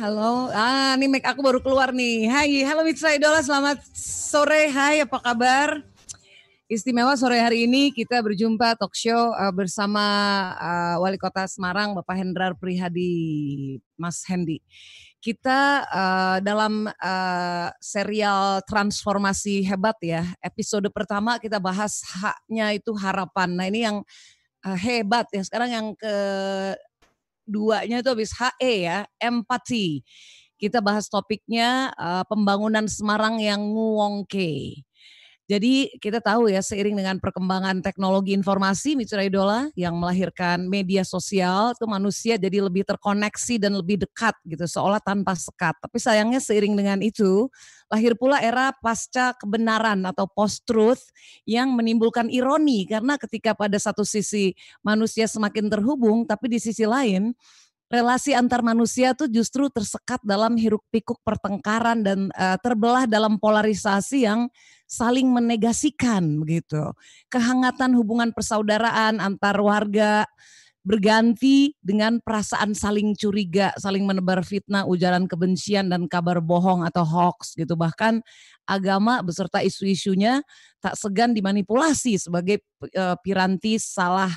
halo. Ah, ini make aku baru keluar nih. Hai, halo Mitra Idola, selamat sore. Hai, apa kabar? istimewa sore hari ini kita berjumpa talk show uh, bersama uh, Wali Kota Semarang Bapak Hendrar Prihadi, Mas Hendi. Kita uh, dalam uh, serial transformasi hebat ya, episode pertama kita bahas haknya itu harapan. Nah ini yang uh, hebat ya. Sekarang yang ke itu habis HE ya, empati. Kita bahas topiknya uh, pembangunan Semarang yang nguongke. Jadi kita tahu ya seiring dengan perkembangan teknologi informasi Mitra Idola yang melahirkan media sosial itu manusia jadi lebih terkoneksi dan lebih dekat gitu seolah tanpa sekat. Tapi sayangnya seiring dengan itu lahir pula era pasca kebenaran atau post truth yang menimbulkan ironi karena ketika pada satu sisi manusia semakin terhubung tapi di sisi lain relasi antar manusia tuh justru tersekat dalam hiruk pikuk pertengkaran dan uh, terbelah dalam polarisasi yang saling menegasikan begitu. Kehangatan hubungan persaudaraan antar warga berganti dengan perasaan saling curiga, saling menebar fitnah, ujaran kebencian dan kabar bohong atau hoax gitu. Bahkan agama beserta isu-isunya tak segan dimanipulasi sebagai eh, piranti salah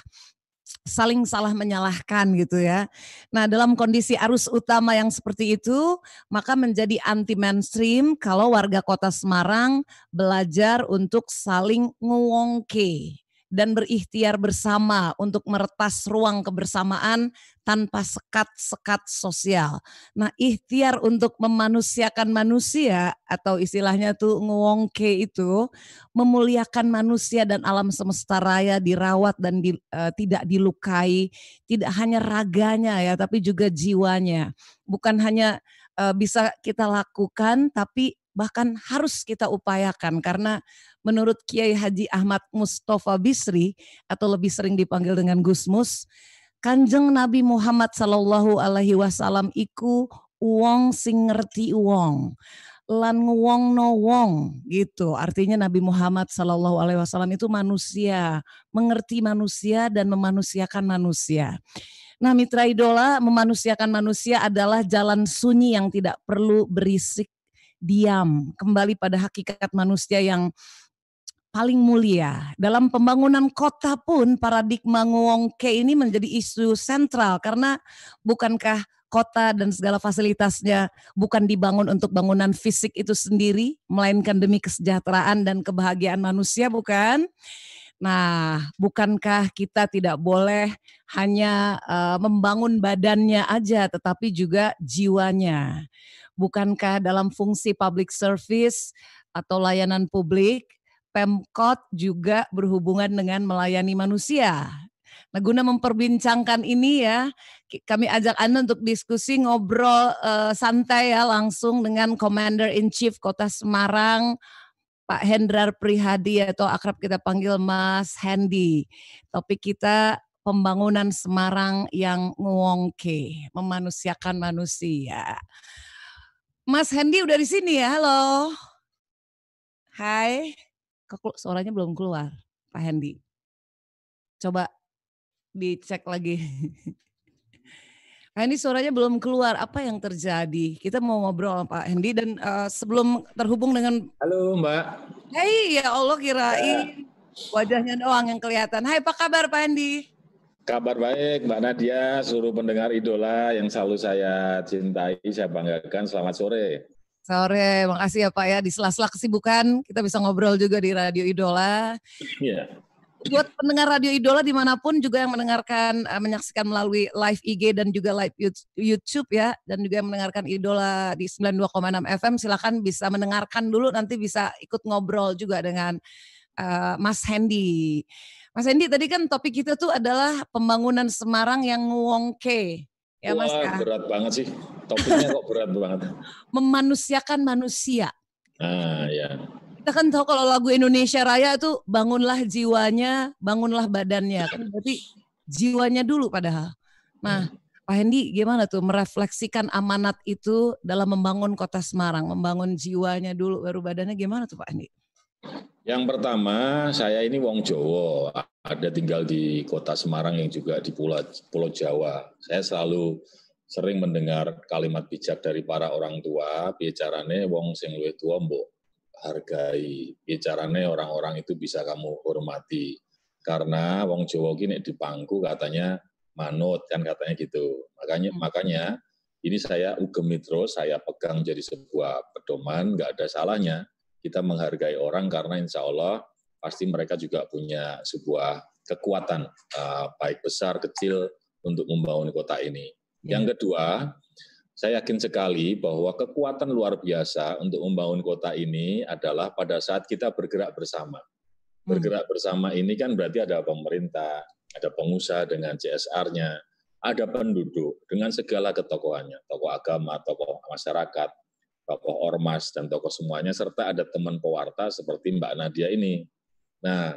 saling salah menyalahkan gitu ya. Nah, dalam kondisi arus utama yang seperti itu, maka menjadi anti mainstream kalau warga kota Semarang belajar untuk saling ngewongke dan berikhtiar bersama untuk meretas ruang kebersamaan tanpa sekat-sekat sosial. Nah, ikhtiar untuk memanusiakan manusia atau istilahnya tuh ngewongke itu memuliakan manusia dan alam semesta raya dirawat dan di, uh, tidak dilukai, tidak hanya raganya ya, tapi juga jiwanya. Bukan hanya eh, bisa kita lakukan tapi bahkan harus kita upayakan karena menurut Kiai Haji Ahmad Mustafa Bisri atau lebih sering dipanggil dengan Gus Mus, Kanjeng Nabi Muhammad Sallallahu Alaihi Wasallam iku uang sing ngerti uang lan wong no wong gitu. Artinya Nabi Muhammad Shallallahu Alaihi Wasallam itu manusia, mengerti manusia dan memanusiakan manusia. Nah mitra idola memanusiakan manusia adalah jalan sunyi yang tidak perlu berisik diam, kembali pada hakikat manusia yang paling mulia. Dalam pembangunan kota pun paradigma ngongke ini menjadi isu sentral karena bukankah kota dan segala fasilitasnya bukan dibangun untuk bangunan fisik itu sendiri, melainkan demi kesejahteraan dan kebahagiaan manusia, bukan? Nah, bukankah kita tidak boleh hanya uh, membangun badannya aja, tetapi juga jiwanya? Bukankah dalam fungsi public service atau layanan publik, Pemkot juga berhubungan dengan melayani manusia? Nah, guna memperbincangkan ini ya, kami ajak Anda untuk diskusi ngobrol uh, santai ya langsung dengan Commander in Chief Kota Semarang, Pak Hendrar Prihadi atau akrab kita panggil Mas Hendy. Topik kita pembangunan Semarang yang ngewongke, memanusiakan manusia. Mas Hendy udah di sini ya, halo. Hai, kok suaranya belum keluar, Pak Hendy. Coba dicek lagi. Nah ini suaranya belum keluar, apa yang terjadi? Kita mau ngobrol sama Pak Hendy dan uh, sebelum terhubung dengan... Halo Mbak. Hai, ya Allah kirain uh. wajahnya doang yang kelihatan. Hai, apa kabar Pak Hendy? Kabar baik Mbak Nadia, seluruh pendengar idola yang selalu saya cintai, saya banggakan. Selamat sore. Sore, makasih ya Pak ya. Di sela-sela kesibukan, kita bisa ngobrol juga di Radio Idola. Iya buat pendengar radio idola dimanapun juga yang mendengarkan uh, menyaksikan melalui live IG dan juga live YouTube ya dan juga yang mendengarkan idola di 92,6 FM silahkan bisa mendengarkan dulu nanti bisa ikut ngobrol juga dengan uh, Mas Hendy. Mas Hendy tadi kan topik kita tuh adalah pembangunan Semarang yang wongke ya Mas Wah, ya? berat banget sih topiknya kok berat banget. Memanusiakan manusia. Ah ya kita kan tahu kalau lagu Indonesia Raya itu bangunlah jiwanya, bangunlah badannya. Kan berarti jiwanya dulu padahal. Nah, hmm. Pak Hendi gimana tuh merefleksikan amanat itu dalam membangun kota Semarang, membangun jiwanya dulu baru badannya gimana tuh Pak Hendi? Yang pertama, saya ini wong Jawa, ada tinggal di kota Semarang yang juga di pulau, Jawa. Saya selalu sering mendengar kalimat bijak dari para orang tua, bicaranya wong sing luwih tua hargai. bicaranya orang-orang itu bisa kamu hormati. Karena wong Jawa ki di dipangku katanya manut kan katanya gitu. Makanya hmm. makanya ini saya ugemi terus, saya pegang jadi sebuah pedoman, nggak ada salahnya kita menghargai orang karena insya Allah pasti mereka juga punya sebuah kekuatan, eh, baik besar, kecil, untuk membangun kota ini. Yang iya. kedua, saya yakin sekali bahwa kekuatan luar biasa untuk membangun kota ini adalah pada saat kita bergerak bersama. Hmm. Bergerak bersama ini kan berarti ada pemerintah, ada pengusaha dengan CSR-nya, ada penduduk dengan segala ketokohannya, tokoh agama, tokoh masyarakat, tokoh ormas, dan tokoh semuanya, serta ada teman pewarta seperti Mbak Nadia ini. Nah,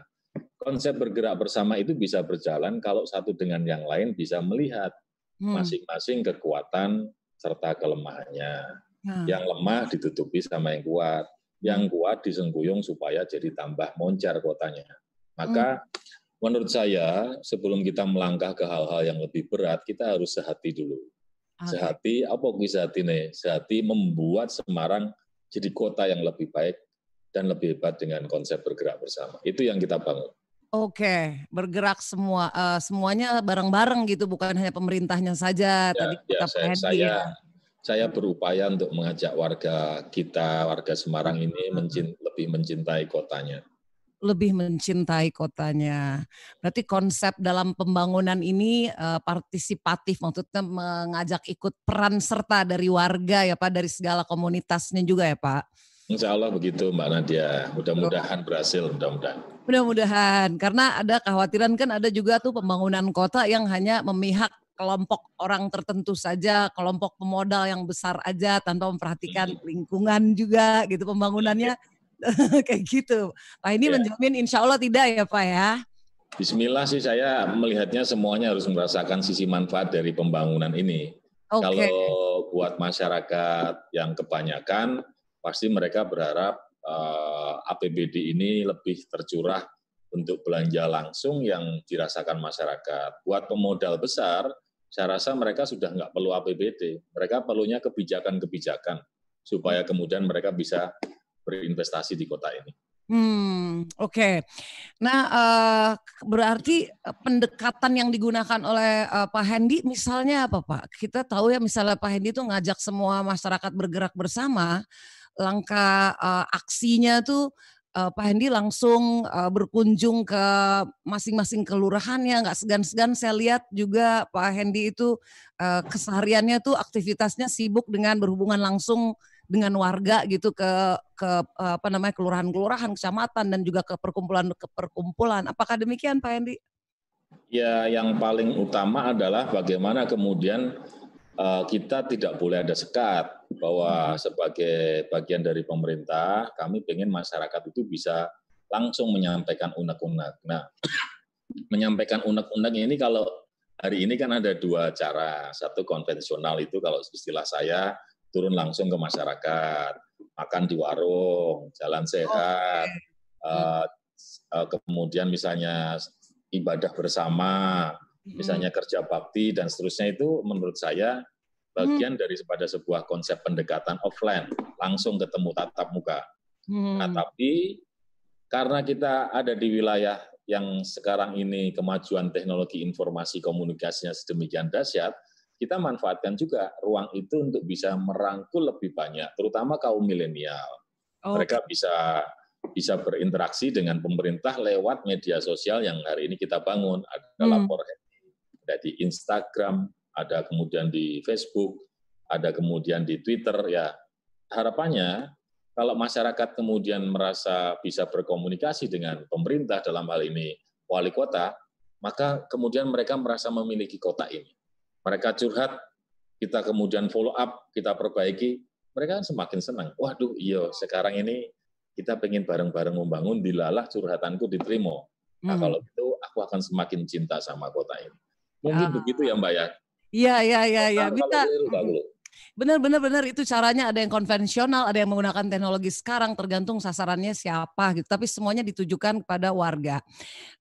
konsep bergerak bersama itu bisa berjalan kalau satu dengan yang lain bisa melihat hmm. masing-masing kekuatan serta kelemahannya. Hmm. Yang lemah ditutupi sama yang kuat. Yang hmm. kuat disengguyung supaya jadi tambah moncar kotanya. Maka hmm. menurut saya sebelum kita melangkah ke hal-hal yang lebih berat, kita harus sehati dulu. Okay. Sehati apa sehati nih? Sehati membuat Semarang jadi kota yang lebih baik dan lebih hebat dengan konsep bergerak bersama. Itu yang kita bangun. Oke, okay. bergerak semua uh, semuanya bareng-bareng gitu, bukan hanya pemerintahnya saja. Ya, Tadi ya, kita saya, saya, ya. saya berupaya untuk mengajak warga kita, warga Semarang ini hmm. mencint lebih mencintai kotanya. Lebih mencintai kotanya. Berarti konsep dalam pembangunan ini uh, partisipatif, maksudnya mengajak ikut peran serta dari warga ya Pak, dari segala komunitasnya juga ya Pak. Insya Allah begitu Mbak Nadia. Mudah-mudahan berhasil, mudah-mudahan. Mudah-mudahan, karena ada kekhawatiran kan ada juga tuh pembangunan kota yang hanya memihak kelompok orang tertentu saja, kelompok pemodal yang besar aja tanpa memperhatikan hmm. lingkungan juga gitu pembangunannya kayak gitu. Pak ini ya. menjamin insya Allah tidak ya Pak ya? Bismillah sih saya melihatnya semuanya harus merasakan sisi manfaat dari pembangunan ini. Okay. Kalau buat masyarakat yang kebanyakan pasti mereka berharap uh, APBD ini lebih tercurah untuk belanja langsung yang dirasakan masyarakat. Buat pemodal besar, saya rasa mereka sudah nggak perlu APBD. Mereka perlunya kebijakan-kebijakan supaya kemudian mereka bisa berinvestasi di kota ini. Hmm, oke. Okay. Nah, uh, berarti pendekatan yang digunakan oleh uh, Pak Hendi misalnya apa Pak? Kita tahu ya misalnya Pak Hendi itu ngajak semua masyarakat bergerak bersama, langkah uh, aksinya tuh uh, Pak Hendi langsung uh, berkunjung ke masing-masing kelurahan kelurahannya, nggak segan-segan saya lihat juga Pak Hendi itu uh, kesehariannya tuh aktivitasnya sibuk dengan berhubungan langsung dengan warga gitu ke ke apa namanya kelurahan-kelurahan, kecamatan dan juga ke perkumpulan ke perkumpulan. Apakah demikian Pak Hendi? Ya, yang paling utama adalah bagaimana kemudian Eh, kita tidak boleh ada sekat bahwa sebagai bagian dari pemerintah kami ingin masyarakat itu bisa langsung menyampaikan unek-unek. Nah, menyampaikan unek-unek ini kalau hari ini kan ada dua cara. Satu konvensional itu kalau istilah saya turun langsung ke masyarakat, makan di warung, jalan sehat, oh, okay. Eh, eh, kemudian misalnya ibadah bersama, misalnya kerja bakti dan seterusnya itu menurut saya bagian mm. dari daripada sebuah konsep pendekatan offline langsung ketemu tatap muka. Hmm. Nah, mm. tapi karena kita ada di wilayah yang sekarang ini kemajuan teknologi informasi komunikasinya sedemikian dahsyat, kita manfaatkan juga ruang itu untuk bisa merangkul lebih banyak, terutama kaum milenial. Oh. Mereka bisa bisa berinteraksi dengan pemerintah lewat media sosial yang hari ini kita bangun. Ada hmm. lapor ada di Instagram, ada kemudian di Facebook, ada kemudian di Twitter. Ya, harapannya kalau masyarakat kemudian merasa bisa berkomunikasi dengan pemerintah dalam hal ini wali kota, maka kemudian mereka merasa memiliki kota ini. Mereka curhat, kita kemudian follow up, kita perbaiki, mereka kan semakin senang. Waduh, iyo sekarang ini kita pengen bareng-bareng membangun, dilalah curhatanku diterima. Nah, hmm. kalau itu aku akan semakin cinta sama kota ini. Mungkin uh, begitu ya Mbak ya. Iya iya iya iya bisa. Benar benar benar itu caranya ada yang konvensional, ada yang menggunakan teknologi sekarang tergantung sasarannya siapa gitu. Tapi semuanya ditujukan kepada warga.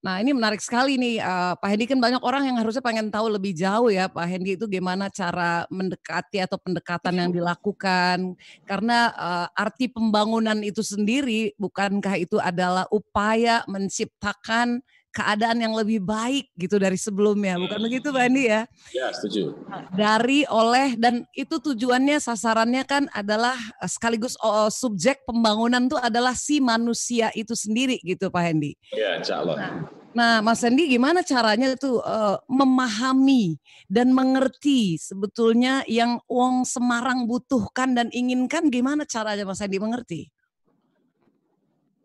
Nah, ini menarik sekali nih uh, Pak Hendy kan banyak orang yang harusnya pengen tahu lebih jauh ya Pak Hendy itu gimana cara mendekati atau pendekatan yang dilakukan karena uh, arti pembangunan itu sendiri bukankah itu adalah upaya menciptakan keadaan yang lebih baik gitu dari sebelumnya. Bukan hmm. begitu, Bandi ya? Ya, setuju. Dari oleh dan itu tujuannya sasarannya kan adalah eh, sekaligus subjek pembangunan tuh adalah si manusia itu sendiri gitu, Pak Hendi. Ya, insya Allah. Nah, Nah, Mas Hendi gimana caranya itu uh, eh, memahami dan mengerti sebetulnya yang Wong Semarang butuhkan dan inginkan gimana caranya Mas Hendi mengerti?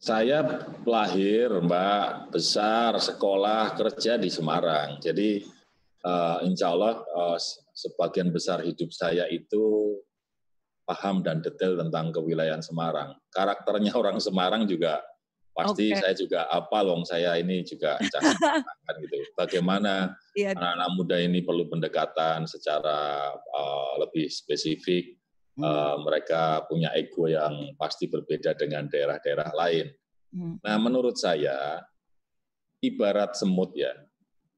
Saya lahir, Mbak, besar, sekolah, kerja di Semarang. Jadi uh, insya Allah uh, sebagian besar hidup saya itu paham dan detail tentang kewilayahan Semarang. Karakternya orang Semarang juga pasti okay. saya juga apa long saya ini juga kan gitu. Bagaimana iya. anak-anak yeah. muda ini perlu pendekatan secara uh, lebih spesifik Uh, mereka punya ego yang pasti berbeda dengan daerah-daerah lain. Hmm. Nah, menurut saya ibarat semut ya.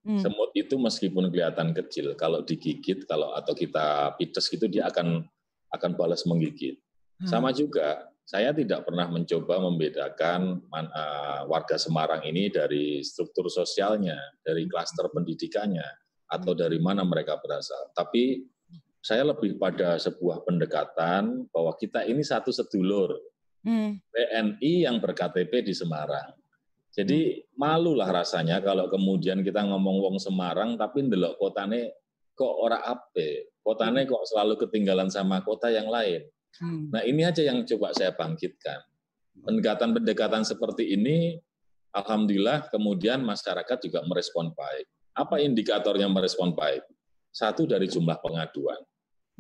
Hmm. Semut itu meskipun kelihatan kecil, kalau digigit, kalau atau kita pites gitu dia akan akan balas menggigit. Hmm. Sama juga, saya tidak pernah mencoba membedakan man, uh, warga Semarang ini dari struktur sosialnya, dari hmm. klaster pendidikannya, atau hmm. dari mana mereka berasal. Tapi saya lebih pada sebuah pendekatan bahwa kita ini satu sedulur hmm. yang berKTP di Semarang. Jadi hmm. malulah rasanya kalau kemudian kita ngomong wong Semarang tapi ndelok kotane kok ora ape, kotane hmm. kok selalu ketinggalan sama kota yang lain. Hmm. Nah ini aja yang coba saya bangkitkan. Pendekatan-pendekatan seperti ini, alhamdulillah kemudian masyarakat juga merespon baik. Apa indikatornya merespon baik? Satu dari jumlah pengaduan.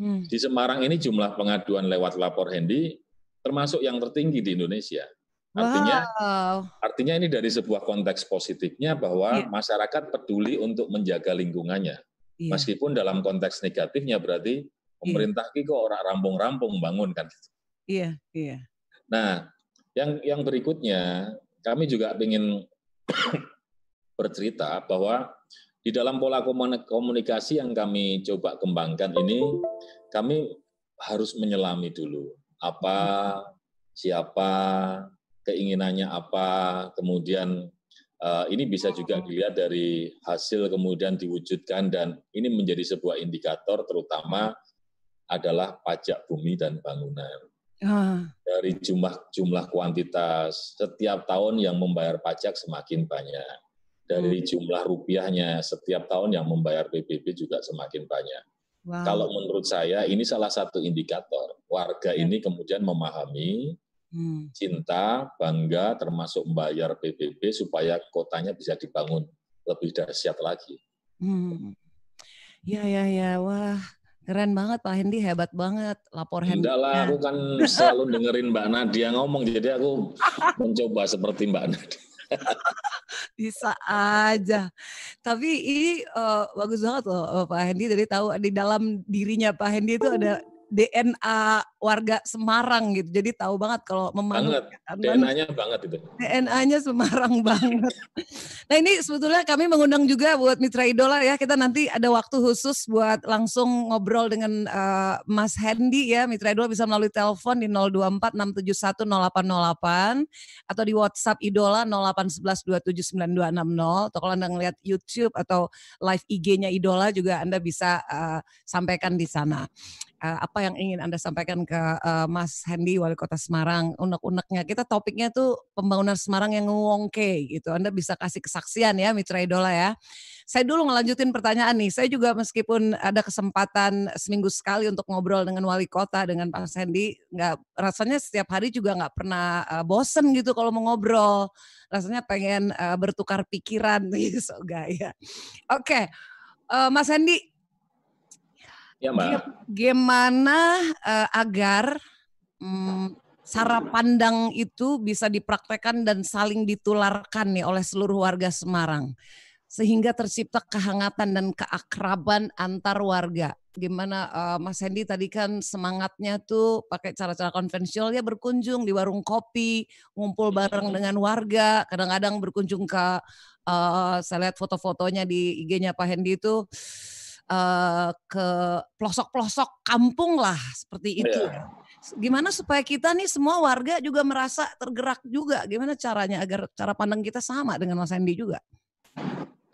Hmm. Di Semarang ini jumlah pengaduan lewat lapor handy termasuk yang tertinggi di Indonesia. Artinya, wow. artinya ini dari sebuah konteks positifnya bahwa yeah. masyarakat peduli untuk menjaga lingkungannya. Yeah. Meskipun dalam konteks negatifnya berarti iya. pemerintah yeah. kok orang rampung-rampung bangun kan. Iya, yeah. iya. Yeah. Nah, yang yang berikutnya kami juga ingin bercerita bahwa di dalam pola komunikasi yang kami coba kembangkan ini, kami harus menyelami dulu apa, siapa, keinginannya apa, kemudian eh, ini bisa juga dilihat dari hasil kemudian diwujudkan dan ini menjadi sebuah indikator terutama adalah pajak bumi dan bangunan. Ah. Dari jumlah jumlah kuantitas setiap tahun yang membayar pajak semakin banyak dari hmm. jumlah rupiahnya setiap tahun yang membayar PBB juga semakin banyak. Wow. Kalau menurut saya ini salah satu indikator warga ya. ini kemudian memahami hmm. cinta, bangga, termasuk membayar PBB supaya kotanya bisa dibangun lebih dahsyat lagi. Hmm. Ya ya ya, wah keren banget Pak Hendi, hebat banget lapor Hendi. Enggak lah, aku kan selalu dengerin Mbak Nadia ngomong, jadi aku mencoba seperti Mbak Nadia. bisa aja tapi ini uh, bagus banget loh eh, Pak Hendy dari tahu di dalam dirinya Pak Hendy itu ada DNA warga Semarang gitu. Jadi tahu banget kalau memang DNA-nya banget itu. DNA-nya Semarang banget. nah, ini sebetulnya kami mengundang juga buat Mitra Idola ya. Kita nanti ada waktu khusus buat langsung ngobrol dengan uh, Mas Hendy ya. Mitra Idola bisa melalui telepon di 0246710808 atau di WhatsApp Idola 08112792260 atau kalau Anda ngelihat YouTube atau live IG-nya Idola juga Anda bisa uh, sampaikan di sana. Uh, apa yang ingin Anda sampaikan ke ke uh, Mas Hendy wali kota Semarang unek-uneknya kita topiknya tuh pembangunan Semarang yang ngewongke gitu Anda bisa kasih kesaksian ya Mitra Idola ya saya dulu ngelanjutin pertanyaan nih saya juga meskipun ada kesempatan seminggu sekali untuk ngobrol dengan wali kota dengan Pak Hendy nggak rasanya setiap hari juga nggak pernah uh, bosen gitu kalau mau ngobrol rasanya pengen uh, bertukar pikiran gitu so gaya oke okay. Mas Hendy Ya, Mbak. Gimana uh, agar um, mm, cara pandang itu bisa dipraktekkan dan saling ditularkan nih oleh seluruh warga Semarang sehingga tercipta kehangatan dan keakraban antar warga. Gimana uh, Mas Hendi tadi kan semangatnya tuh pakai cara-cara konvensional ya berkunjung di warung kopi, ngumpul bareng hmm. dengan warga, kadang-kadang berkunjung ke uh, saya lihat foto-fotonya di IG-nya Pak Hendi itu Eh, ke pelosok-pelosok kampung lah seperti oh, itu. Yeah. Ya. Gimana supaya kita nih semua warga juga merasa tergerak juga? Gimana caranya agar cara pandang kita sama dengan Mas Andi juga?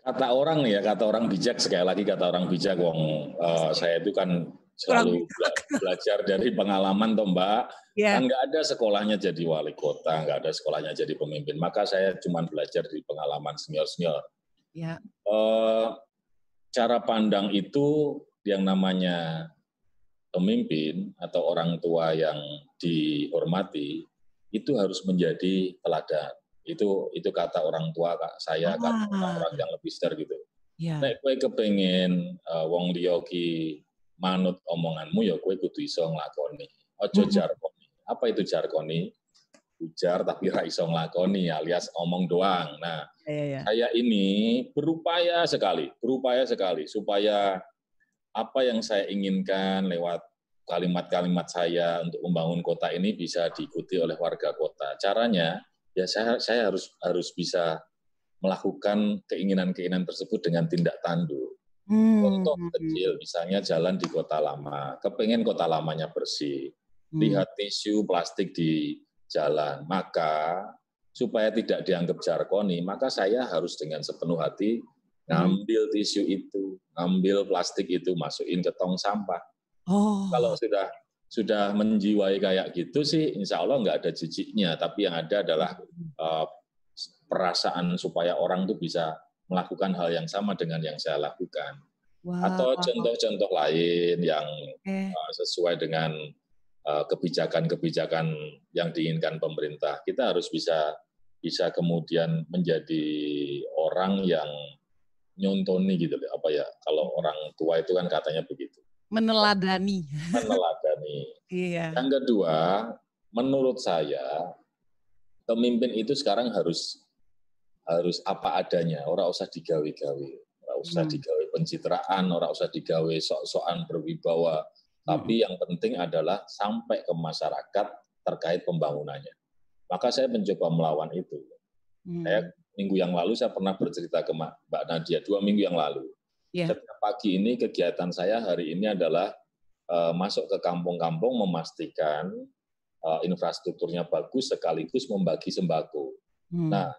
Kata orang ya, kata orang bijak sekali lagi kata orang bijak, Wong. Uh, saya itu kan selalu bela belajar dari pengalaman toh Mbak. Yeah. Kan nggak ada sekolahnya jadi wali kota, nggak ada sekolahnya jadi pemimpin. Maka saya cuma belajar dari pengalaman senior-senior. Yeah. Iya. Uh, cara pandang itu yang namanya pemimpin atau orang tua yang dihormati itu harus menjadi teladan. Itu itu kata orang tua kak saya, ah. kata orang orang yang lebih besar gitu. Yeah. Nek kue kepengen uh, eh, wong Lioki manut omonganmu ya kue kudu iso nglakoni. Ojo mm -hmm. jargoni. Apa itu jargoni? ujar tapi ra iso nglakoni alias omong doang. Nah, ya, saya ini berupaya sekali, berupaya sekali supaya apa yang saya inginkan lewat kalimat-kalimat saya untuk membangun kota ini bisa diikuti oleh warga kota. Caranya ya saya saya harus harus bisa melakukan keinginan-keinginan tersebut dengan tindak tanduk. Hmm. Contoh hmm, hmm. kecil, misalnya jalan di kota lama, kepengen kota lamanya bersih, hmm. lihat tisu plastik di jalan. Maka supaya tidak dianggap jarkoni, maka saya harus dengan sepenuh hati ngambil tisu itu, ngambil plastik itu, masukin ke tong sampah. Oh. Kalau sudah sudah menjiwai kayak gitu sih, insya Allah nggak ada jijiknya. Tapi yang ada adalah uh, perasaan supaya orang tuh bisa melakukan hal yang sama dengan yang saya lakukan. Wow. Atau contoh-contoh lain yang okay. uh, eh, sesuai dengan Eh, kebijakan-kebijakan yang diinginkan pemerintah. Kita harus bisa bisa kemudian menjadi orang yang nyontoni gitu loh apa ya kalau orang tua itu kan katanya begitu. Meneladani. Meneladani. iya. Yang kedua, menurut saya pemimpin itu sekarang harus harus apa adanya, orang usah digawe-gawe, orang usah hmm. digawe pencitraan, orang usah digawe sok-sokan berwibawa, tapi yang penting adalah sampai ke masyarakat terkait pembangunannya. Maka saya mencoba melawan itu. Hmm. Saya minggu yang lalu saya pernah bercerita ke Mbak Nadia dua minggu yang lalu. Yeah. Setiap pagi ini kegiatan saya hari ini adalah uh, masuk ke kampung-kampung memastikan uh, infrastrukturnya bagus sekaligus membagi sembako. Hmm. Nah,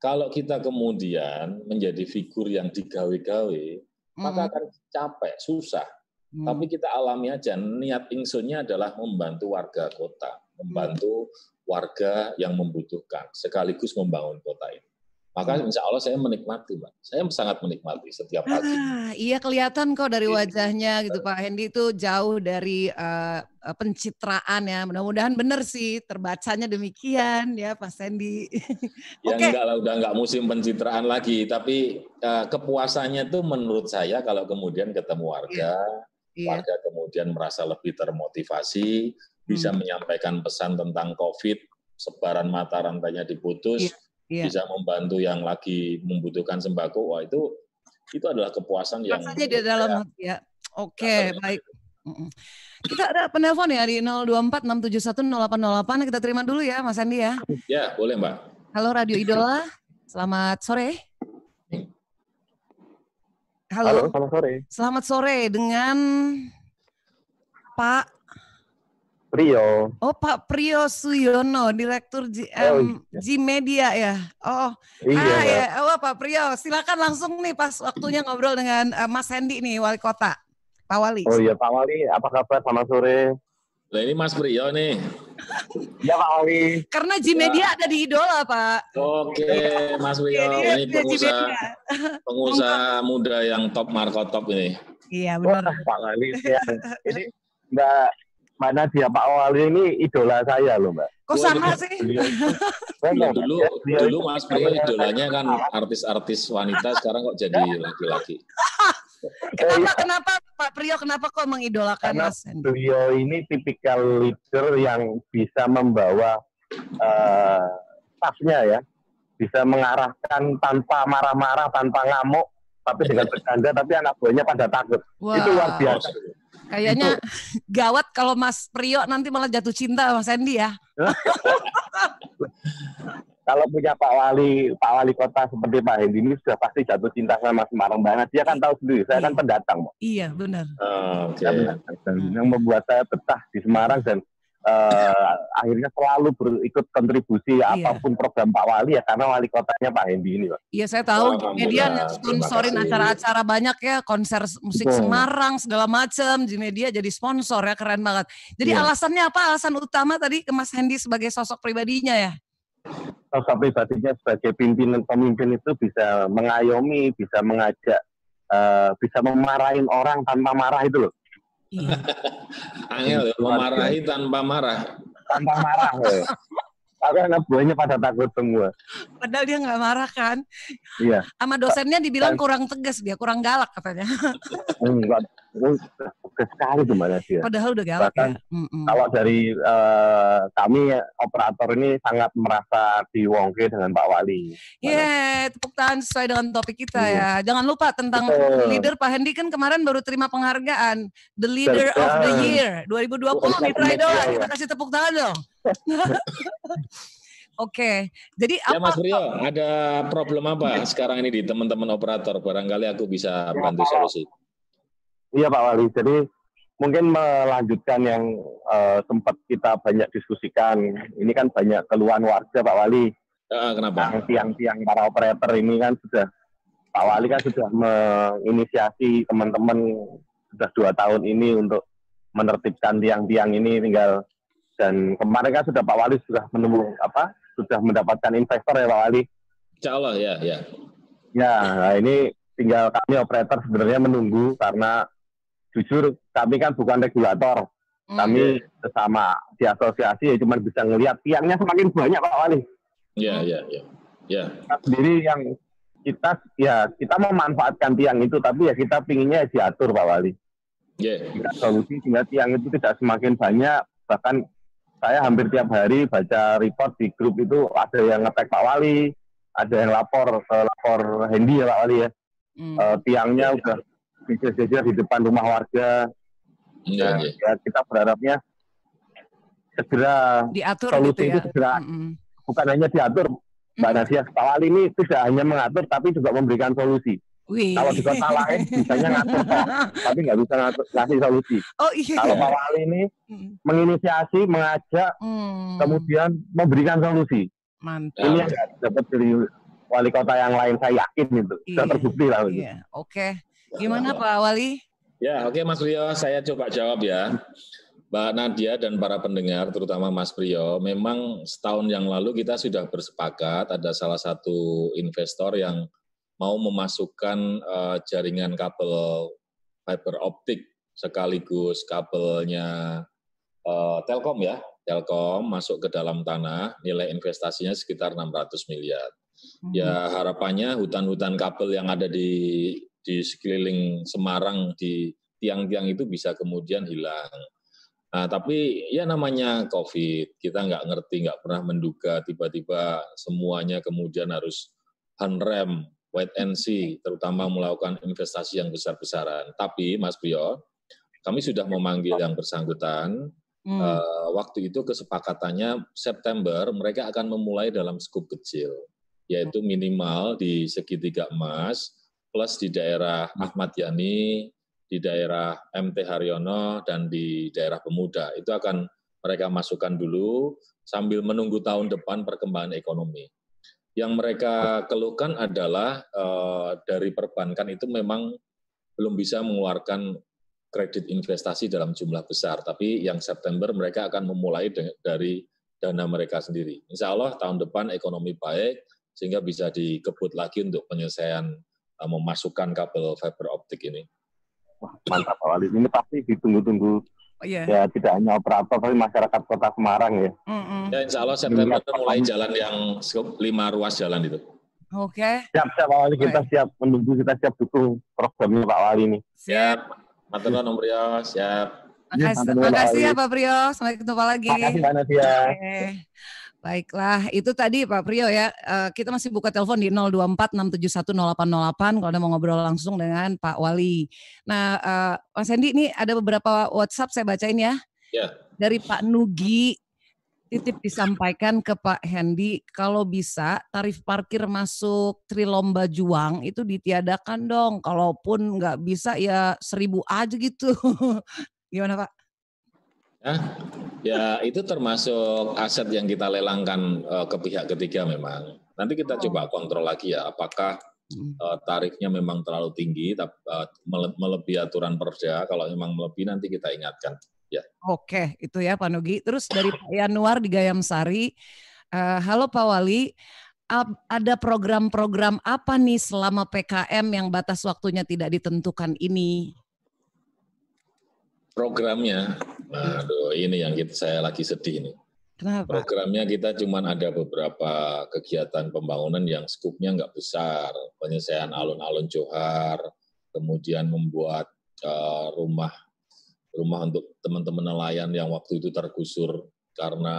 kalau kita kemudian menjadi figur yang digawe-gawe, hmm. maka akan capek, susah Hmm. Tapi kita alami aja, niat ingsunnya adalah membantu warga kota, membantu warga yang membutuhkan, sekaligus membangun kota ini. Maka hmm. insya Allah saya menikmati, Mbak. Saya sangat menikmati setiap ah, pagi. Ah, iya kelihatan kok dari iya. wajahnya gitu Pak Hendy itu jauh dari uh, pencitraan ya. Mudah-mudahan benar sih terbacanya demikian ya Pak Hendy. ya okay. enggak lah, udah enggak musim pencitraan lagi. Tapi uh, kepuasannya tuh menurut saya kalau kemudian ketemu warga, yeah Iya. warga kemudian merasa lebih termotivasi, bisa hmm. menyampaikan pesan tentang COVID, sebaran mata rantainya diputus, yeah. Yeah. bisa membantu yang lagi membutuhkan sembako. Wah itu itu adalah kepuasan yang. Rasanya di dalam ya, ya. Oke okay, baik. Kita ada penelpon ya di 0246710808. Kita terima dulu ya Mas Andi ya. Ya boleh Mbak. Halo Radio Idola. Selamat sore. Halo. Halo, selamat sore. Selamat sore dengan Pak Prio. Oh, Pak Prio Suyono, Direktur GM oh, iya. G Media ya. Oh, oh, iya. Ah, ya. Oh, Pak Prio, silakan langsung nih pas waktunya ngobrol dengan uh, Mas Hendi nih, Wali Kota. Pak Wali. Oh iya, Pak Wali, apa kabar? Selamat sore. Nah ini Mas Priyo nih. Ya Pak Wali. Karena Jimedia ya. ada di Idola Pak. Oke Mas Priyo ya, ini iya, pengusaha pengusaha muda yang top Marco top ini. Iya benar. Wah, Pak Wali ya. ini Mbak mana dia Pak Wali ini idola saya loh Mbak. Kok sama sih? Iya. Iya, dulu, dulu, dulu Mas Priyo idolanya kan artis-artis wanita sekarang kok jadi laki-laki. Kenapa iya. kenapa Pak Priyo kenapa kok mengidolakan Karena Mas Hendro? Priyo ini tipikal leader yang bisa membawa uh, ya, bisa mengarahkan tanpa marah-marah, tanpa ngamuk, tapi dengan bercanda, tapi anak buahnya pada takut. Wow. Itu luar biasa. Kayaknya itu. gawat kalau Mas Priyo nanti malah jatuh cinta sama Sandy ya. kalau punya Pak Wali, Pak Wali Kota seperti Pak Hendi ini sudah pasti jatuh cinta sama Semarang banget. Dia kan tahu sendiri, saya kan iya. kan pendatang. Iya, benar. Uh, eh, okay. benar. Dan hmm. yang membuat saya betah di Semarang dan uh, akhirnya selalu berikut kontribusi iya. apapun program Pak Wali ya karena wali kotanya Pak Hendi ini Pak. Iya saya tahu oh, media yang sponsorin acara-acara banyak ya konser musik oh. Semarang segala macam di media jadi sponsor ya keren banget. Jadi iya. alasannya apa alasan utama tadi ke Mas Hendi sebagai sosok pribadinya ya? sosok pribadinya sebagai pimpinan pemimpin itu bisa mengayomi, bisa mengajak, uh, bisa memarahin orang tanpa marah itu loh. Iya. Angel, memarahi tanpa marah. Tanpa marah. Tapi eh. anak kan buahnya pada takut semua. Padahal dia nggak marah kan. Iya. Sama dosennya dibilang kan. kurang tegas dia, kurang galak katanya. Enggak, sekali gimana sih. Padahal udah galak Bahkan, ya. Mm -mm. Kalau dari uh, kami operator ini sangat merasa diwongke dengan Pak Wali. Iya, yeah, tepuk tangan sesuai dengan topik kita yeah. ya. Jangan lupa tentang Betul. leader Pak Hendy kan kemarin baru terima penghargaan The Leader Betul. of the Year 2020 nih Traidola. Kita ya. kasih tepuk tangan dong. Oke, jadi ya, apa? Mas Rio, ada problem apa sekarang ini di teman-teman operator? Barangkali aku bisa ya, bantu Pak. solusi. Iya Pak Wali, jadi mungkin melanjutkan yang uh, sempat kita banyak diskusikan. Ini kan banyak keluhan warga Pak Wali. Uh, kenapa? Tiang-tiang para operator ini kan sudah Pak Wali kan sudah menginisiasi teman-teman sudah dua tahun ini untuk menertibkan tiang-tiang ini tinggal dan kemarin kan sudah Pak Wali sudah menemu apa sudah mendapatkan investor ya Pak Wali. Insya Allah ya ya. Ya nah ini tinggal kami operator sebenarnya menunggu karena jujur kami kan bukan regulator hmm. kami hmm. sesama di asosiasi ya cuma bisa ngelihat tiangnya semakin banyak Pak Wali. Ya ya ya. Ya. Kita sendiri yang kita ya kita memanfaatkan tiang itu tapi ya kita pinginnya diatur Pak Wali. Yeah. solusi sehingga tiang itu tidak semakin banyak bahkan saya hampir tiap hari baca report di grup itu ada yang ngetek Pak Wali, ada yang lapor uh, lapor Hendi ya Pak Wali ya. Hmm. Uh, tiangnya udah jejer-jejer di depan rumah warga. Ya, ya. ya kita berharapnya segera diatur solusi gitu ya. itu segera -hmm. bukan hanya diatur Mbak Nadia Pak Wali ini tidak hanya mengatur tapi juga memberikan solusi. Kalau di kota lain bisanya ngatur, tapi nggak bisa ngatur kasih solusi. Oh iya. Kalau iya. Pak Wali ini hmm. menginisiasi, mengajak, hmm. kemudian memberikan solusi. Mantap. Ini yang dapat dari wali kota yang lain saya yakin itu. Sudah iya, terbukti lah. Iya. Oke. Oke. Gimana Pak Wali? Ya, oke Mas Rio, saya coba jawab ya. Mbak Nadia dan para pendengar, terutama Mas Priyo, memang setahun yang lalu kita sudah bersepakat ada salah satu investor yang mau memasukkan uh, jaringan kabel fiber optik sekaligus kabelnya uh, Telkom ya, Telkom masuk ke dalam tanah, nilai investasinya sekitar 600 miliar. Hmm. Ya harapannya hutan-hutan kabel yang ada di di sekeliling Semarang di tiang-tiang itu bisa kemudian hilang. Nah, tapi ya namanya COVID, kita nggak ngerti, nggak pernah menduga tiba-tiba semuanya kemudian harus hand wait and see, terutama melakukan investasi yang besar-besaran. Tapi Mas Bio, kami sudah memanggil yang bersangkutan. Hmm. Uh, waktu itu kesepakatannya September mereka akan memulai dalam skup kecil, yaitu minimal di segitiga emas plus di daerah Ahmad Yani, di daerah MT Haryono dan di daerah Pemuda. Itu akan mereka masukkan dulu sambil menunggu tahun depan perkembangan ekonomi yang mereka keluhkan adalah uh, dari perbankan itu memang belum bisa mengeluarkan kredit investasi dalam jumlah besar, tapi yang September mereka akan memulai dari dana mereka sendiri. Insya Allah tahun depan ekonomi baik, sehingga bisa dikebut lagi untuk penyelesaian eh, memasukkan kabel fiber optik ini. Wah, mantap Pak Wali, ini pasti ditunggu-tunggu yeah. ya tidak hanya operator tapi masyarakat kota Semarang ya. Mm-hmm. Ya insya Allah September kita mulai jalan yang lima ruas jalan itu. Oke. Okay. Siap siap Pak Wali kita siap menunggu kita siap dukung programnya Pak Wali ini. Siap. Matur Om Prio, siap. terima kasih iya, ya Pak Prio. Sampai ketemu lagi. Makasih Mbak Nadia. Baiklah, itu tadi Pak Prio ya. Eh, kita masih buka telepon di 0246710808 kalau ada mau ngobrol langsung dengan Pak Wali. Nah, Pak eh, Hendi ini ada beberapa WhatsApp saya bacain ya. Ya. Dari Pak Nugi titip disampaikan ke Pak Hendy, kalau bisa tarif parkir masuk Trilomba Juang itu ditiadakan dong. Kalaupun nggak bisa ya seribu aja gitu. Gimana Pak? Ya, Ya, itu termasuk aset yang kita lelangkan eh, ke pihak ketiga memang. Nanti kita oh. coba kontrol lagi ya, apakah uh, tarifnya memang terlalu tinggi, uh, melebihi aturan perda. Kalau memang melebihi nanti kita ingatkan. Ya. Oke, itu ya Pak Nugi. Terus dari Pak Yanuar di Gayam Sari, halo Pak Wali. Ada program-program apa nih selama PKM yang batas waktunya tidak ditentukan ini? Programnya, Nah, aduh, ini yang kita, saya lagi sedih ini. Kenapa? Programnya kita cuma ada beberapa kegiatan pembangunan yang skupnya nggak besar. Penyelesaian alun-alun Johar, kemudian membuat uh, rumah rumah untuk teman-teman nelayan yang waktu itu tergusur karena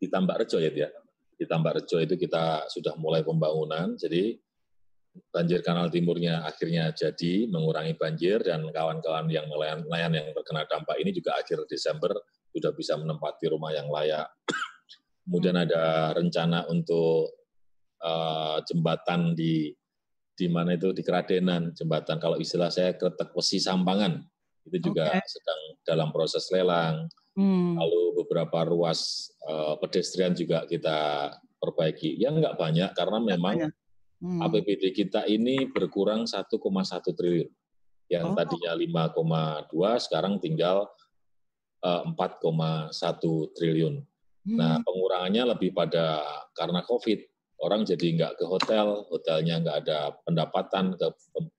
di Rejo ya, dia. Di Rejo itu kita sudah mulai pembangunan, jadi banjir kanal timurnya akhirnya jadi mengurangi banjir dan kawan-kawan yang nelayan, nelayan yang terkena dampak ini juga akhir Desember sudah bisa menempati rumah yang layak. Kemudian hmm. ada rencana untuk uh, jembatan di di mana itu di Keradenan jembatan kalau istilah saya kretek wesi sampangan itu juga okay. sedang dalam proses lelang. Hmm. Lalu beberapa ruas uh, pedestrian juga kita perbaiki. Ya enggak banyak karena memang banyak hmm. APBD kita ini berkurang 1,1 triliun. Yang oh. tadinya 5,2 sekarang tinggal 4,1 eh, triliun. Hmm. Nah, pengurangannya lebih pada karena COVID. Orang jadi nggak ke hotel, hotelnya nggak ada pendapatan ke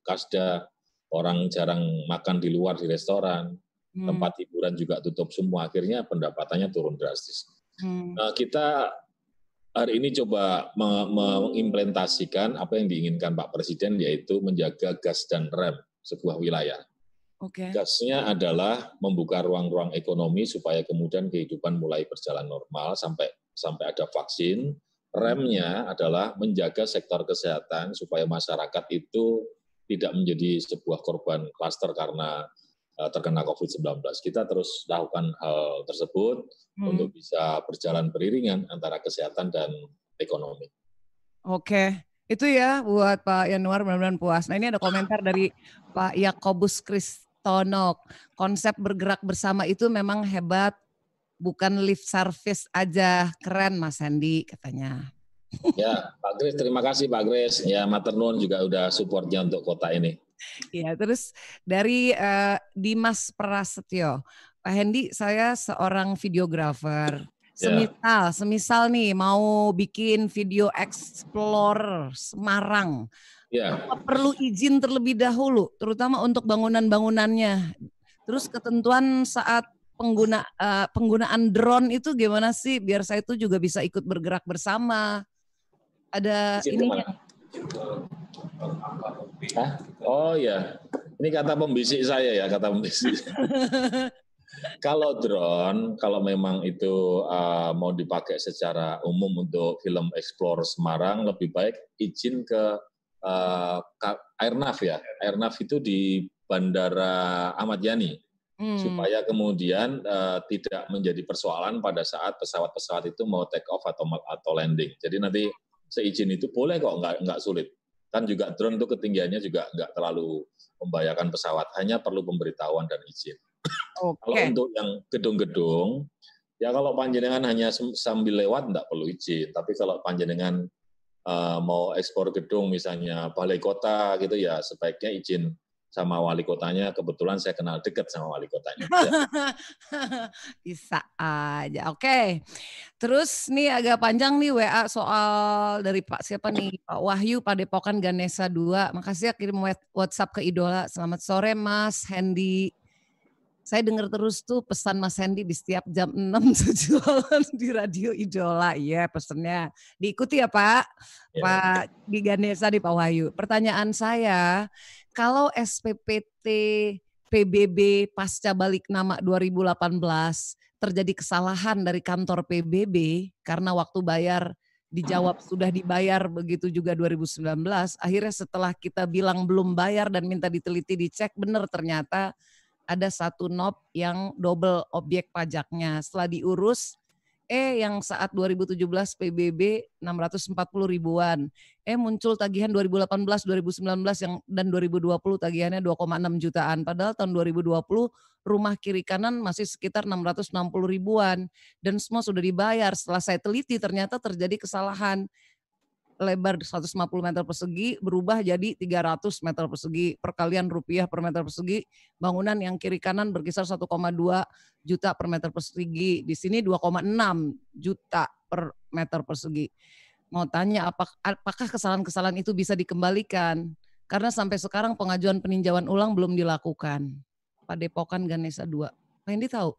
kasda, orang jarang makan di luar di restoran, hmm. tempat hiburan juga tutup semua. Akhirnya pendapatannya turun drastis. Hmm. Nah, kita hari ini coba mengimplementasikan apa yang diinginkan Pak Presiden yaitu menjaga gas dan rem sebuah wilayah. Okay. Gasnya adalah membuka ruang-ruang ekonomi supaya kemudian kehidupan mulai berjalan normal sampai sampai ada vaksin. Remnya adalah menjaga sektor kesehatan supaya masyarakat itu tidak menjadi sebuah korban klaster karena Eh, terkena COVID-19. Kita terus lakukan hal tersebut hmm. untuk bisa berjalan beriringan antara kesehatan dan ekonomi. Oke, itu ya buat Pak Yanuar benar-benar puas. Nah ini ada komentar dari Pak Yakobus Kristonok. Konsep bergerak bersama itu memang hebat, bukan lift service aja. Keren Mas Hendi katanya. Ya, Pak Kris, terima kasih Pak Kris. Ya, Maternon juga udah supportnya untuk kota ini. Iya, terus dari uh, Dimas Prasetyo, Pak Hendy, saya seorang videografer. Iya. Semisal, yeah. semisal nih mau bikin video explore Semarang, yeah. perlu izin terlebih dahulu, terutama untuk bangunan-bangunannya. Terus ketentuan saat pengguna uh, penggunaan drone itu gimana sih biar saya itu juga bisa ikut bergerak bersama? Ada ini yang Hah? Oh ya, ini kata pembisik saya ya, kata pembisik. kalau drone, kalau memang itu uh, mau dipakai secara umum untuk film Explore Semarang, lebih baik izin ke uh, Airnav ya. Airnav itu di Bandara Ahmad Yani. Hmm. supaya kemudian uh, tidak menjadi persoalan pada saat pesawat-pesawat itu mau take off atau atau landing. Jadi nanti seizin itu boleh kok, nggak, nggak sulit. Kan juga drone itu ketinggiannya juga nggak terlalu membahayakan pesawat, hanya perlu pemberitahuan dan izin. Okay. kalau untuk yang gedung-gedung, ya kalau panjenengan hanya sambil lewat nggak perlu izin, tapi kalau panjenengan uh, mau ekspor gedung misalnya balai kota gitu ya sebaiknya izin sama wali kotanya. Kebetulan saya kenal dekat sama wali kotanya. Bisa aja. Oke. Okay. Terus nih agak panjang nih WA soal dari Pak siapa nih? Pak Wahyu pak Depokan Ganesa dua Makasih ya kirim WhatsApp ke Idola. Selamat sore Mas Hendy. Saya dengar terus tuh pesan Mas Hendy di setiap jam 6 sejualan di Radio Idola. Iya pesannya. Diikuti ya Pak. Yeah. Pak di di Pak Wahyu. Pertanyaan saya, kalau SPPT PBB pasca balik nama 2018 terjadi kesalahan dari kantor PBB karena waktu bayar dijawab ah. sudah dibayar begitu juga 2019 akhirnya setelah kita bilang belum bayar dan minta diteliti dicek benar ternyata ada satu NOP yang double objek pajaknya setelah diurus eh yang saat 2017 PBB 640 ribuan, eh muncul tagihan 2018, 2019 yang dan 2020 tagihannya 2,6 jutaan. Padahal tahun 2020 rumah kiri kanan masih sekitar 660 ribuan dan semua sudah dibayar. Setelah saya teliti ternyata terjadi kesalahan lebar 150 meter persegi berubah jadi 300 meter persegi perkalian rupiah per meter persegi bangunan yang kiri kanan berkisar 1,2 juta per meter persegi di sini 2,6 juta per meter persegi mau tanya apakah kesalahan-kesalahan itu bisa dikembalikan karena sampai sekarang pengajuan peninjauan ulang belum dilakukan Pak Depokan Ganesa dua, Pak Hendi tahu